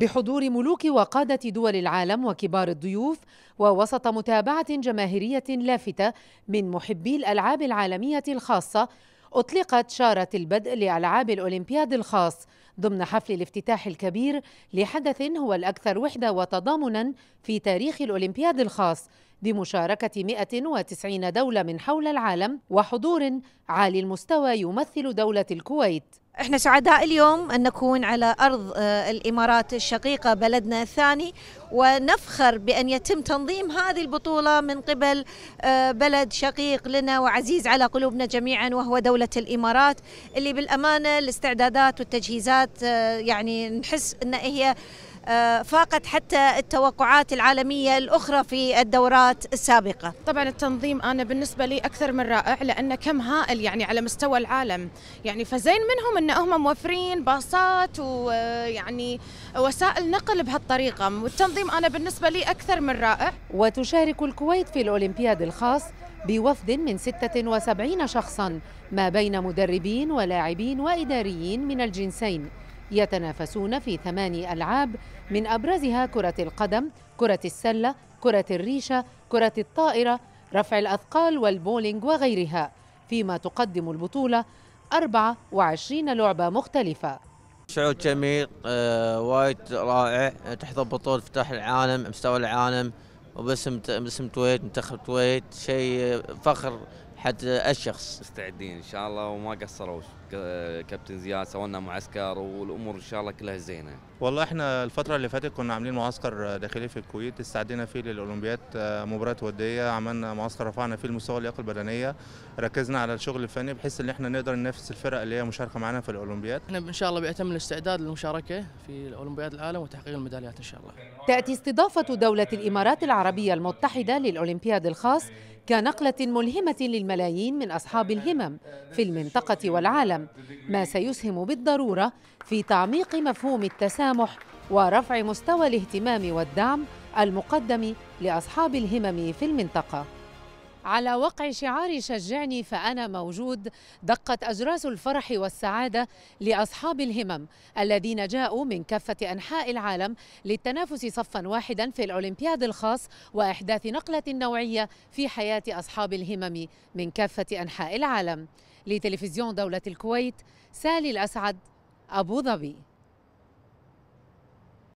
بحضور ملوك وقادة دول العالم وكبار الضيوف ووسط متابعة جماهيرية لافتة من محبي الألعاب العالمية الخاصة أطلقت شارة البدء لألعاب الأولمبياد الخاص ضمن حفل الافتتاح الكبير لحدث هو الأكثر وحدة وتضامنا في تاريخ الأولمبياد الخاص بمشاركة 190 دولة من حول العالم وحضور عالي المستوى يمثل دولة الكويت احنا سعداء اليوم ان نكون على ارض آه، الامارات الشقيقه بلدنا الثاني ونفخر بان يتم تنظيم هذه البطوله من قبل آه، بلد شقيق لنا وعزيز على قلوبنا جميعا وهو دوله الامارات اللي بالامانه الاستعدادات والتجهيزات آه، يعني نحس ان هي آه، فاقت حتى التوقعات العالمية الأخرى في الدورات السابقة طبعا التنظيم أنا بالنسبة لي أكثر من رائع لأن كم هائل يعني على مستوى العالم يعني فزين منهم أن هم موفرين باصات ويعني آه، وسائل نقل بهالطريقة والتنظيم أنا بالنسبة لي أكثر من رائع وتشارك الكويت في الأولمبياد الخاص بوفد من 76 شخصا ما بين مدربين ولاعبين وإداريين من الجنسين يتنافسون في ثماني ألعاب من أبرزها كرة القدم، كرة السلة، كرة الريشة، كرة الطائرة، رفع الأثقال والبولينج وغيرها، فيما تقدم البطولة 24 لعبة مختلفة. شعور جميل آه، وايد رائع تحظى بطولة افتتاح العالم مستوى العالم وباسم باسم تويت منتخب تويت شيء فخر حتى الشخص مستعدين ان شاء الله وما قصروا كابتن زياد سوينا معسكر والامور ان شاء الله كلها زينه والله احنا الفتره اللي فاتت كنا عاملين معسكر داخلي في الكويت استعدينا فيه للاولمبياد مباريات وديه عملنا معسكر رفعنا فيه المستوى اللياقه البدنيه ركزنا على الشغل الفني بحيث ان احنا نقدر ننافس الفرق اللي هي مشاركه معنا في الاولمبياد احنا ان شاء الله بيتم الاستعداد للمشاركه في الاولمبياد العالم وتحقيق الميداليات ان شاء الله تاتي استضافه دوله الامارات العربيه المتحده للاولمبياد الخاص كنقله ملهمه للم الملايين من أصحاب الهمم في المنطقة والعالم ما سيسهم بالضرورة في تعميق مفهوم التسامح ورفع مستوى الاهتمام والدعم المقدم لأصحاب الهمم في المنطقة على وقع شعار شجعني فأنا موجود دقت أجراس الفرح والسعادة لأصحاب الهمم الذين جاءوا من كافة أنحاء العالم للتنافس صفا واحدا في الأولمبياد الخاص وإحداث نقلة نوعية في حياة أصحاب الهمم من كافة أنحاء العالم لتلفزيون دولة الكويت سالي الأسعد أبو ظبي